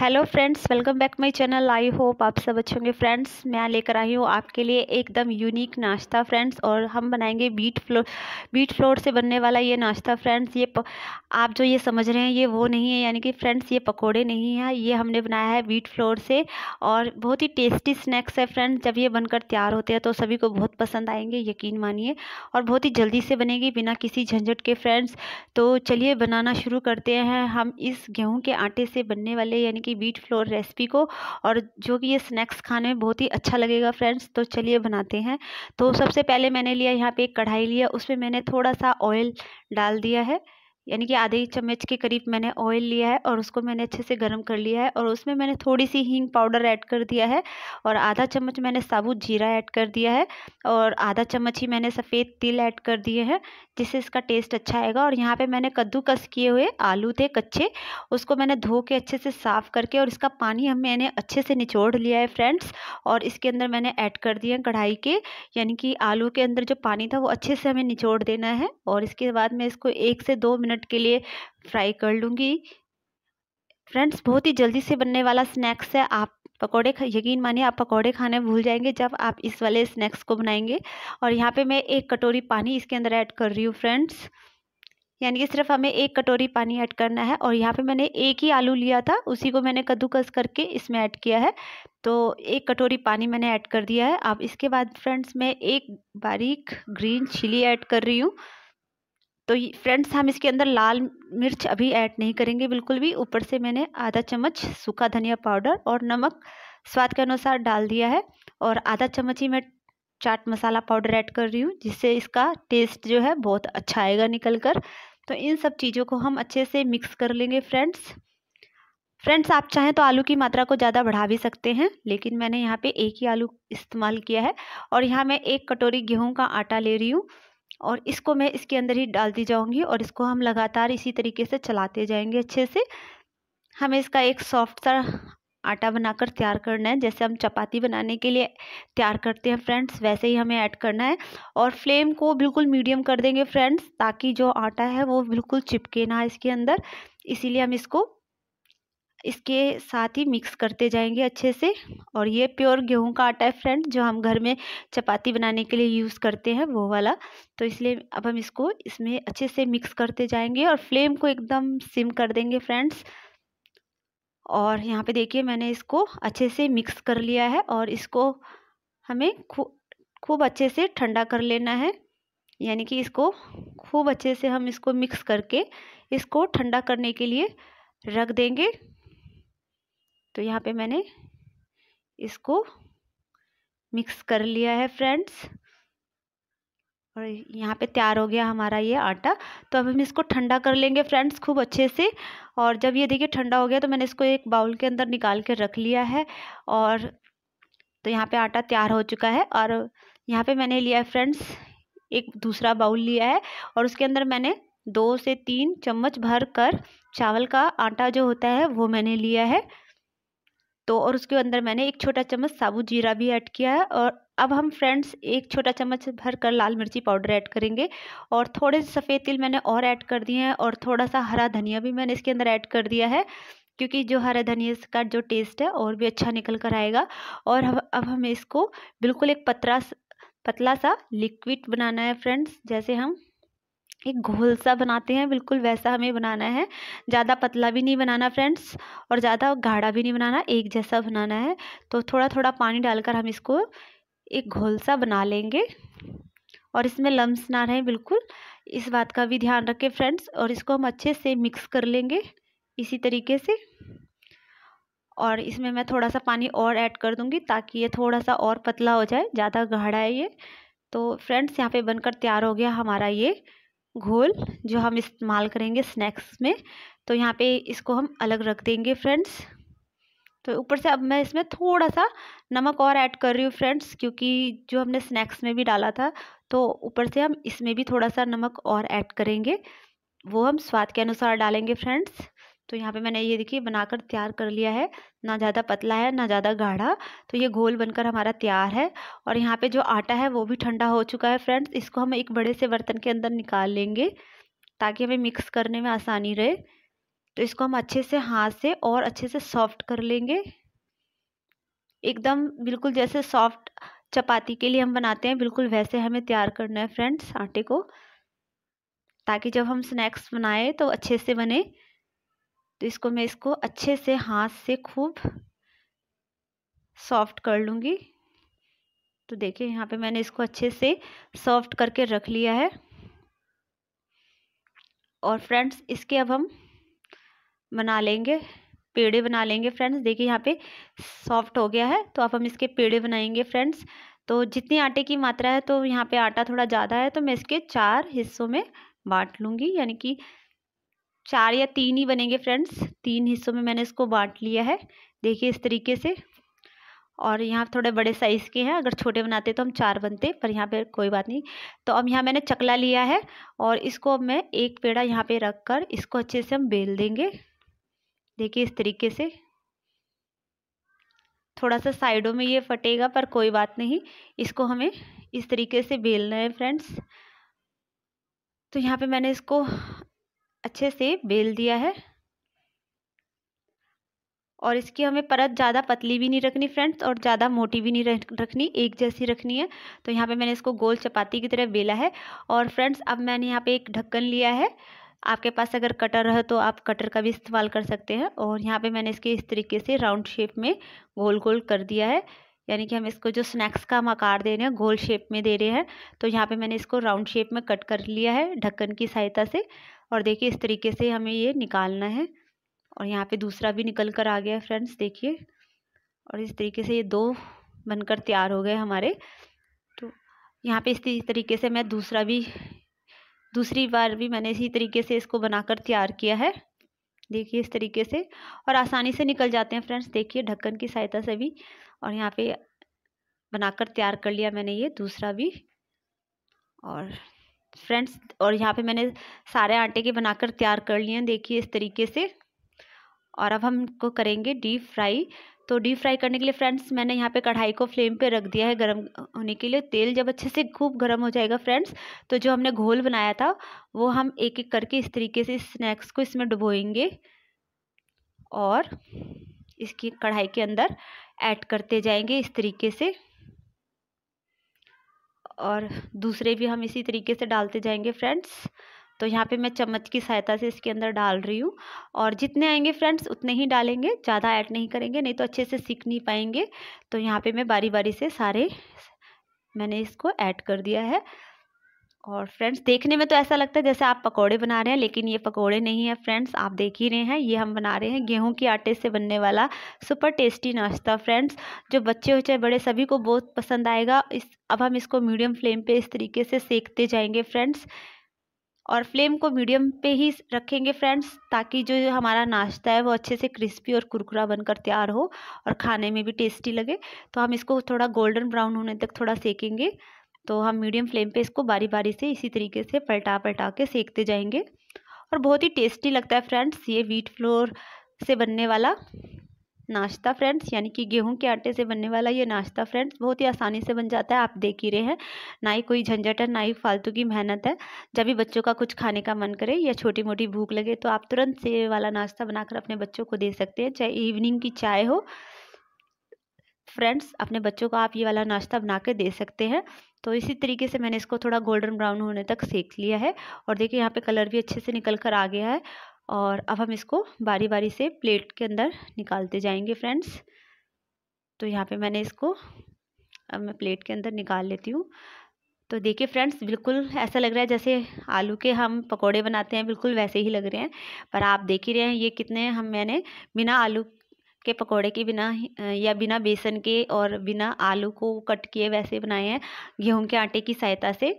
hello friends welcome back my channel I hope आप सब अच्छे होंगे फ्रेंड्स मैं लेकर आई हूँ आपके लिए एकदम यूनिक नाश्ता फ्रेंड्स और हम बनाएंगे बीट फ्लोर बीट फ्लोर से बनने वाला ये नाश्ता फ्रेंड्स ये प, आप जो ये समझ रहे हैं ये वो नहीं है यानी कि फ्रेंड्स ये पकोड़े नहीं हैं ये हमने बनाया है बीट फ्लोर से और बहुत ही टेस्टी स्नैक्स है फ्रेंड्स जब ये बनकर तैयार होते हैं तो सभी को बहुत पसंद आएंगे यकीन मानिए और बहुत ही जल्दी से बनेगी बिना किसी झंझट के फ्रेंड्स तो चलिए बनाना शुरू करते हैं हम इस गेहूँ के आटे से बनने वाले यानी कि की बीट फ्लोर रेसिपी को और जो कि ये स्नैक्स खाने में बहुत ही अच्छा लगेगा फ्रेंड्स तो चलिए बनाते हैं तो सबसे पहले मैंने लिया यहाँ पे एक कढ़ाई लिया उसमें मैंने थोड़ा सा ऑयल डाल दिया है यानी कि आधे चम्मच के करीब मैंने ऑयल लिया है और उसको मैंने अच्छे से गर्म कर लिया है और उसमें मैंने थोड़ी सी हींग पाउडर ऐड कर दिया है और आधा चम्मच मैंने साबुत जीरा ऐड कर दिया है और आधा चम्मच ही मैंने सफ़ेद तिल ऐड कर दिए हैं जिससे इसका टेस्ट अच्छा आएगा और यहाँ पे मैंने कद्दूकस किए हुए आलू थे कच्चे उसको मैंने धो के अच्छे से साफ़ करके और इसका पानी हम मैंने अच्छे से निचोड़ लिया है फ्रेंड्स और इसके अंदर मैंने ऐड कर दिए कढ़ाई के यानी कि आलू के अंदर जो पानी था वो अच्छे से हमें निचोड़ देना है और इसके बाद मैं इसको एक से दो मिनट के लिए फ्राई कर लूँगी फ्रेंड्स बहुत ही जल्दी से बनने वाला स्नैक्स है आप पकौड़े यकीन मानिए आप पकौड़े खाने भूल जाएंगे जब आप इस वाले स्नैक्स को बनाएंगे और यहाँ पे मैं एक कटोरी पानी इसके अंदर ऐड कर रही हूँ फ्रेंड्स यानी कि सिर्फ हमें एक कटोरी पानी ऐड करना है और यहाँ पे मैंने एक ही आलू लिया था उसी को मैंने कद्दूकस करके इसमें ऐड किया है तो एक कटोरी पानी मैंने ऐड कर दिया है अब इसके बाद फ्रेंड्स मैं एक बारीक ग्रीन चिली ऐड कर रही हूँ तो फ्रेंड्स हम इसके अंदर लाल मिर्च अभी ऐड नहीं करेंगे बिल्कुल भी ऊपर से मैंने आधा चम्मच सूखा धनिया पाउडर और नमक स्वाद के अनुसार डाल दिया है और आधा चम्मच ही मैं चाट मसाला पाउडर ऐड कर रही हूँ जिससे इसका टेस्ट जो है बहुत अच्छा आएगा निकल कर तो इन सब चीज़ों को हम अच्छे से मिक्स कर लेंगे फ्रेंड्स फ्रेंड्स आप चाहें तो आलू की मात्रा को ज़्यादा बढ़ा भी सकते हैं लेकिन मैंने यहाँ पे एक ही आलू इस्तेमाल किया है और यहाँ मैं एक कटोरी गेहूं का आटा ले रही हूँ और इसको मैं इसके अंदर ही डाल दी जाऊँगी और इसको हम लगातार इसी तरीके से चलाते जाएंगे अच्छे से हमें इसका एक सॉफ्ट सा आटा बनाकर तैयार करना है जैसे हम चपाती बनाने के लिए तैयार करते हैं फ्रेंड्स वैसे ही हमें ऐड करना है और फ्लेम को बिल्कुल मीडियम कर देंगे फ्रेंड्स ताकि जो आटा है वो बिल्कुल चिपके ना इसके अंदर इसीलिए हम इसको इसके साथ ही मिक्स करते जाएंगे अच्छे से और ये प्योर गेहूं का आटा है फ्रेंड जो हम घर में चपाती बनाने के लिए यूज़ करते हैं वो वाला तो इसलिए अब हम इसको इसमें अच्छे से मिक्स करते जाएंगे और फ्लेम को एकदम सिम कर देंगे फ्रेंड्स और यहाँ पे देखिए मैंने इसको अच्छे से मिक्स कर लिया है और इसको हमें खूब खूब अच्छे से ठंडा कर लेना है यानी कि इसको खूब अच्छे से हम इसको मिक्स करके इसको ठंडा करने के लिए रख देंगे तो यहाँ पे मैंने इसको मिक्स कर लिया है फ्रेंड्स और यहाँ पे तैयार हो गया हमारा ये आटा तो अब हम इसको ठंडा कर लेंगे फ्रेंड्स खूब अच्छे से और जब ये देखिए ठंडा हो गया तो मैंने इसको एक बाउल के अंदर निकाल के रख लिया है और तो यहाँ पे आटा तैयार हो चुका है और यहाँ पे मैंने लिया है फ्रेंड्स एक दूसरा बाउल लिया है और उसके अंदर मैंने दो से तीन चम्मच भर कर चावल का आटा जो होता है वो मैंने लिया है तो और उसके अंदर मैंने एक छोटा चम्मच साबुत जीरा भी ऐड किया है और अब हम फ्रेंड्स एक छोटा चम्मच भर कर लाल मिर्ची पाउडर ऐड करेंगे और थोड़े से सफ़ेद तिल मैंने और ऐड कर दिए हैं और थोड़ा सा हरा धनिया भी मैंने इसके अंदर ऐड कर दिया है क्योंकि जो हरा धनिया का जो टेस्ट है और भी अच्छा निकल कर आएगा और अब हम इसको बिल्कुल एक पतरा पतला सा लिक्विड बनाना है फ्रेंड्स जैसे हम एक घोल सा बनाते हैं बिल्कुल वैसा हमें बनाना है ज़्यादा पतला भी नहीं बनाना फ्रेंड्स और ज़्यादा गाढ़ा भी नहीं बनाना एक जैसा बनाना है तो थोड़ा थोड़ा पानी डालकर हम इसको एक घोल सा बना लेंगे और इसमें लम्स ना रहें बिल्कुल इस बात का भी ध्यान रखें फ्रेंड्स और इसको हम अच्छे से मिक्स कर लेंगे इसी तरीके से और इसमें मैं थोड़ा सा पानी और ऐड कर दूँगी ताकि ये थोड़ा सा और पतला हो जाए ज़्यादा गाढ़ा है ये तो फ्रेंड्स यहाँ पर बनकर तैयार हो गया हमारा ये घोल जो हम इस्तेमाल करेंगे स्नैक्स में तो यहाँ पे इसको हम अलग रख देंगे फ्रेंड्स तो ऊपर से अब मैं इसमें थोड़ा सा नमक और ऐड कर रही हूँ फ्रेंड्स क्योंकि जो हमने स्नैक्स में भी डाला था तो ऊपर से हम इसमें भी थोड़ा सा नमक और ऐड करेंगे वो हम स्वाद के अनुसार डालेंगे फ्रेंड्स तो यहाँ पे मैंने ये देखिए बनाकर तैयार कर लिया है ना ज़्यादा पतला है ना ज़्यादा गाढ़ा तो ये घोल बनकर हमारा तैयार है और यहाँ पे जो आटा है वो भी ठंडा हो चुका है फ्रेंड्स इसको हम एक बड़े से बर्तन के अंदर निकाल लेंगे ताकि हमें मिक्स करने में आसानी रहे तो इसको हम अच्छे से हाथ से और अच्छे से सॉफ्ट कर लेंगे एकदम बिल्कुल जैसे सॉफ्ट चपाती के लिए हम बनाते हैं बिल्कुल वैसे हमें तैयार करना है फ्रेंड्स आटे को ताकि जब हम स्नैक्स बनाए तो अच्छे से बने तो इसको मैं इसको अच्छे से हाथ से खूब सॉफ्ट कर लूँगी तो देखिए यहाँ पे मैंने इसको अच्छे से सॉफ्ट करके रख लिया है और फ्रेंड्स इसके अब हम बना लेंगे पेड़े बना लेंगे फ्रेंड्स देखिए यहाँ पे सॉफ्ट हो गया है तो अब हम इसके पेड़े बनाएंगे फ्रेंड्स तो जितनी आटे की मात्रा है तो यहाँ पे आटा थोड़ा ज़्यादा है तो मैं इसके चार हिस्सों में बांट लूँगी यानी कि चार या तीन ही बनेंगे फ्रेंड्स तीन हिस्सों में मैंने इसको बांट लिया है देखिए इस तरीके से और यहाँ थोड़े बड़े साइज़ के हैं अगर छोटे बनाते तो हम चार बनते पर यहाँ पे कोई बात नहीं तो अब यहाँ मैंने चकला लिया है और इसको अब मैं एक पेड़ा यहाँ पे रख कर इसको अच्छे से हम बेल देंगे देखिए इस तरीके से थोड़ा सा साइडों में ये फटेगा पर कोई बात नहीं इसको हमें इस तरीके से बेलना है फ्रेंड्स तो यहाँ पे मैंने इसको अच्छे से बेल दिया है और इसकी हमें परत ज़्यादा पतली भी नहीं रखनी फ्रेंड्स और ज़्यादा मोटी भी नहीं रखनी एक जैसी रखनी है तो यहाँ पे मैंने इसको गोल चपाती की तरह बेला है और फ्रेंड्स अब मैंने यहाँ पे एक ढक्कन लिया है आपके पास अगर कटर है तो आप कटर का भी इस्तेमाल कर सकते हैं और यहाँ पे मैंने इसके इस तरीके से राउंड शेप में गोल गोल कर दिया है यानी कि हम इसको जो स्नैक्स का हम आकार दे रहे हैं गोल शेप में दे रहे हैं तो यहाँ पे मैंने इसको राउंड शेप में कट कर लिया है ढक्कन की सहायता से और देखिए इस तरीके से हमें ये निकालना है और यहाँ पे दूसरा भी निकल कर आ गया है फ्रेंड्स देखिए और इस तरीके से ये दो बनकर तैयार हो गए हमारे तो यहाँ पर इस तरीके से मैं दूसरा भी दूसरी बार भी मैंने इसी तरीके से इसको बनाकर तैयार किया है देखिए इस तरीके से और आसानी से निकल जाते हैं फ्रेंड्स देखिए ढक्कन की सहायता से भी और यहाँ पे बनाकर तैयार कर लिया मैंने ये दूसरा भी और फ्रेंड्स और यहाँ पे मैंने सारे आटे के बनाकर तैयार कर लिए हैं देखिए इस तरीके से और अब हम इनको करेंगे डीप फ्राई तो डीप फ्राई करने के लिए फ्रेंड्स मैंने यहाँ पे कढ़ाई को फ्लेम पे रख दिया है गर्म होने के लिए तेल जब अच्छे से खूब गर्म हो जाएगा फ्रेंड्स तो जो हमने घोल बनाया था वो हम एक एक करके इस तरीके से स्नैक्स को इसमें डुबोएंगे और इसकी कढ़ाई के अंदर ऐड करते जाएंगे इस तरीके से और दूसरे भी हम इसी तरीके से डालते जाएंगे फ्रेंड्स तो यहाँ पे मैं चम्मच की सहायता से इसके अंदर डाल रही हूँ और जितने आएंगे फ्रेंड्स उतने ही डालेंगे ज़्यादा ऐड नहीं करेंगे नहीं तो अच्छे से सीख नहीं पाएंगे तो यहाँ पे मैं बारी बारी से सारे मैंने इसको ऐड कर दिया है और फ्रेंड्स देखने में तो ऐसा लगता है जैसे आप पकोड़े बना रहे हैं लेकिन ये पकोड़े नहीं है फ्रेंड्स आप देख ही रहे हैं ये हम बना रहे हैं गेहूं के आटे से बनने वाला सुपर टेस्टी नाश्ता फ्रेंड्स जो बच्चे हो चाहे बड़े सभी को बहुत पसंद आएगा इस अब हम इसको मीडियम फ्लेम पे इस तरीके से सेकते जाएंगे फ्रेंड्स और फ्लेम को मीडियम पे ही रखेंगे फ्रेंड्स ताकि जो हमारा नाश्ता है वो अच्छे से क्रिस्पी और कुरकुरा बनकर तैयार हो और खाने में भी टेस्टी लगे तो हम इसको थोड़ा गोल्डन ब्राउन होने तक थोड़ा सेकेंगे तो हम मीडियम फ्लेम पे इसको बारी बारी से इसी तरीके से पलटा पलटा के सेकते जाएंगे और बहुत ही टेस्टी लगता है फ्रेंड्स ये वीट फ्लोर से बनने वाला नाश्ता फ्रेंड्स यानी कि गेहूं के आटे से बनने वाला ये नाश्ता फ्रेंड्स बहुत ही आसानी से बन जाता है आप देख ही रहे हैं ना ही कोई झंझट है ना ही फालतू की मेहनत है जब भी बच्चों का कुछ खाने का मन करे या छोटी मोटी भूख लगे तो आप तुरंत से ये वाला नाश्ता बनाकर अपने बच्चों को दे सकते हैं चाहे इवनिंग की चाय हो फ्रेंड्स अपने बच्चों को आप ये वाला नाश्ता बना कर दे सकते हैं तो इसी तरीके से मैंने इसको थोड़ा गोल्डन ब्राउन होने तक सेक लिया है और देखिए यहाँ पे कलर भी अच्छे से निकल कर आ गया है और अब हम इसको बारी बारी से प्लेट के अंदर निकालते जाएंगे फ्रेंड्स तो यहाँ पे मैंने इसको अब मैं प्लेट के अंदर निकाल लेती हूँ तो देखिए फ्रेंड्स बिल्कुल ऐसा लग रहा है जैसे आलू के हम पकोड़े बनाते हैं बिल्कुल वैसे ही लग रहे हैं पर आप देख ही रहे हैं ये कितने हम मैंने बिना आलू के पकोड़े के बिना या बिना बेसन के और बिना आलू को कट किए वैसे बनाए हैं गेहूं के आटे की सहायता से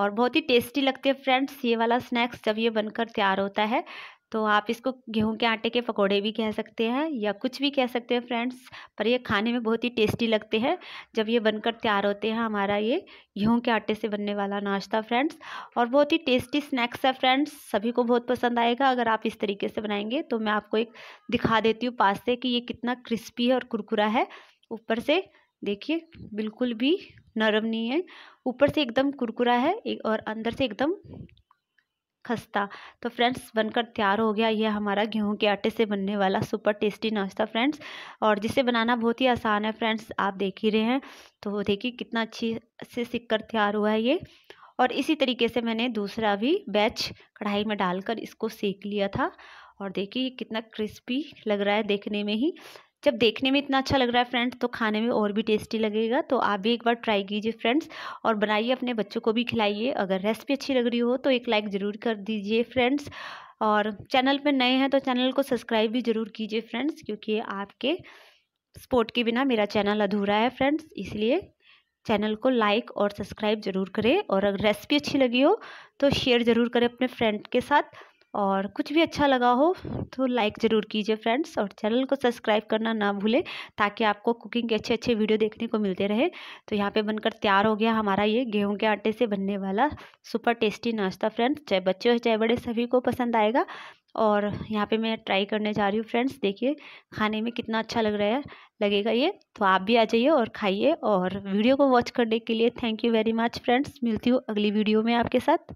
और बहुत ही टेस्टी लगते हैं फ्रेंड्स ये वाला स्नैक्स जब ये बनकर तैयार होता है तो आप इसको गेहूं के आटे के पकोड़े भी कह सकते हैं या कुछ भी कह सकते हैं फ्रेंड्स पर ये खाने में बहुत ही टेस्टी लगते हैं जब ये बनकर तैयार होते हैं हमारा ये गेहूं के आटे से बनने वाला नाश्ता फ्रेंड्स और बहुत ही टेस्टी स्नैक्स है फ्रेंड्स सभी को बहुत पसंद आएगा अगर आप इस तरीके से बनाएंगे तो मैं आपको एक दिखा देती हूँ पास से कि ये कितना क्रिस्पी है और कुरकुरा है ऊपर से देखिए बिल्कुल भी नरम नहीं है ऊपर से एकदम कुरकुरा है और अंदर से एकदम खस्ता तो फ्रेंड्स बनकर तैयार हो गया ये हमारा गेहूं के आटे से बनने वाला सुपर टेस्टी नाश्ता फ्रेंड्स और जिसे बनाना बहुत ही आसान है फ्रेंड्स आप देख ही रहे हैं तो देखिए कितना अच्छी से सीख कर तैयार हुआ है ये और इसी तरीके से मैंने दूसरा भी बैच कढ़ाई में डालकर इसको सेक लिया था और देखिए कितना क्रिस्पी लग रहा है देखने में ही जब देखने में इतना अच्छा लग रहा है फ्रेंड्स तो खाने में और भी टेस्टी लगेगा तो आप भी एक बार ट्राई कीजिए फ्रेंड्स और बनाइए अपने बच्चों को भी खिलाइए अगर रेसिपी अच्छी लग रही हो तो एक लाइक ज़रूर कर दीजिए फ्रेंड्स और चैनल पर नए हैं तो चैनल को सब्सक्राइब भी ज़रूर कीजिए फ्रेंड्स क्योंकि आपके सपोर्ट के बिना मेरा चैनल अधूरा है फ्रेंड्स इसलिए चैनल को लाइक और सब्सक्राइब ज़रूर करें और अगर रेसिपी अच्छी लगी हो तो शेयर ज़रूर करें अपने फ्रेंड के साथ और कुछ भी अच्छा लगा हो तो लाइक ज़रूर कीजिए फ्रेंड्स और चैनल को सब्सक्राइब करना ना भूलें ताकि आपको कुकिंग के अच्छे अच्छे वीडियो देखने को मिलते रहे तो यहाँ पे बनकर तैयार हो गया हमारा ये गेहूं के आटे से बनने वाला सुपर टेस्टी नाश्ता फ्रेंड्स चाहे बच्चे हो चाहे बड़े सभी को पसंद आएगा और यहाँ पर मैं ट्राई करने जा रही हूँ फ्रेंड्स देखिए खाने में कितना अच्छा लग रहा है लगेगा ये तो आप भी आ जाइए और खाइए और वीडियो को वॉच करने के लिए thank you very much friends मिलती हूँ अगली वीडियो में आपके साथ